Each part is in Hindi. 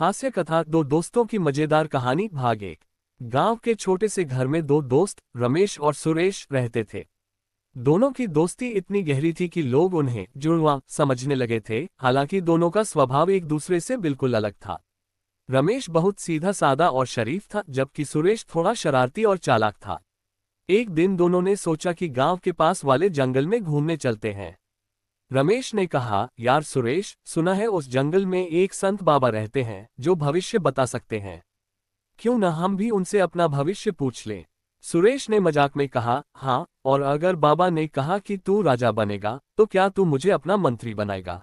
हास्य कथा दो दोस्तों की मजेदार कहानी भाग एक गांव के छोटे से घर में दो दोस्त रमेश और सुरेश रहते थे दोनों की दोस्ती इतनी गहरी थी कि लोग उन्हें जुड़वा समझने लगे थे हालांकि दोनों का स्वभाव एक दूसरे से बिल्कुल अलग था रमेश बहुत सीधा सादा और शरीफ था जबकि सुरेश थोड़ा शरारती और चालाक था एक दिन दोनों ने सोचा कि गांव के पास वाले जंगल में घूमने चलते हैं रमेश ने कहा यार सुरेश सुना है उस जंगल में एक संत बाबा रहते हैं जो भविष्य बता सकते हैं क्यों न हम भी उनसे अपना भविष्य पूछ लें सुरेश ने मजाक में कहा हाँ और अगर बाबा ने कहा कि तू राजा बनेगा तो क्या तू मुझे अपना मंत्री बनाएगा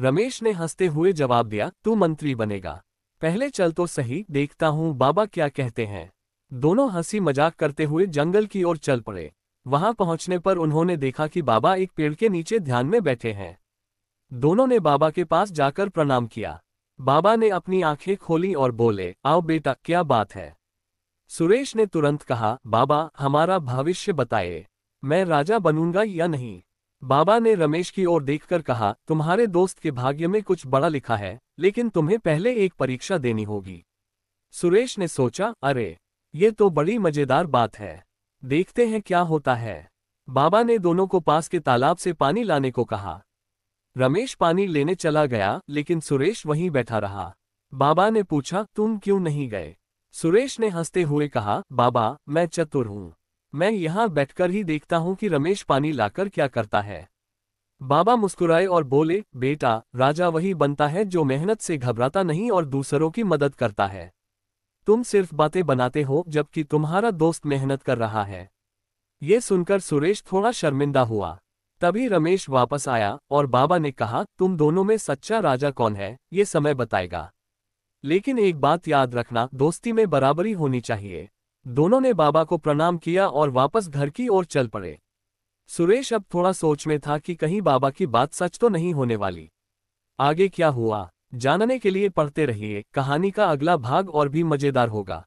रमेश ने हंसते हुए जवाब दिया तू मंत्री बनेगा पहले चल तो सही देखता हूँ बाबा क्या कहते हैं दोनों हंसी मजाक करते हुए जंगल की ओर चल पड़े वहां पहुंचने पर उन्होंने देखा कि बाबा एक पेड़ के नीचे ध्यान में बैठे हैं दोनों ने बाबा के पास जाकर प्रणाम किया बाबा ने अपनी आंखें खोली और बोले आओ बेटा क्या बात है सुरेश ने तुरंत कहा बाबा हमारा भविष्य बताए मैं राजा बनूंगा या नहीं बाबा ने रमेश की ओर देखकर कहा तुम्हारे दोस्त के भाग्य में कुछ बड़ा लिखा है लेकिन तुम्हें पहले एक परीक्षा देनी होगी सुरेश ने सोचा अरे ये तो बड़ी मजेदार बात है देखते हैं क्या होता है बाबा ने दोनों को पास के तालाब से पानी लाने को कहा रमेश पानी लेने चला गया लेकिन सुरेश वहीं बैठा रहा बाबा ने पूछा तुम क्यों नहीं गए सुरेश ने हंसते हुए कहा बाबा मैं चतुर हूं मैं यहाँ बैठकर ही देखता हूँ कि रमेश पानी लाकर क्या करता है बाबा मुस्कुराए और बोले बेटा राजा वही बनता है जो मेहनत से घबराता नहीं और दूसरों की मदद करता है तुम सिर्फ बातें बनाते हो जबकि तुम्हारा दोस्त मेहनत कर रहा है ये सुनकर सुरेश थोड़ा शर्मिंदा हुआ तभी रमेश वापस आया और बाबा ने कहा तुम दोनों में सच्चा राजा कौन है ये समय बताएगा लेकिन एक बात याद रखना दोस्ती में बराबरी होनी चाहिए दोनों ने बाबा को प्रणाम किया और वापस घर की ओर चल पड़े सुरेश अब थोड़ा सोच में था कि कहीं बाबा की बात सच तो नहीं होने वाली आगे क्या हुआ जानने के लिए पढ़ते रहिए कहानी का अगला भाग और भी मजेदार होगा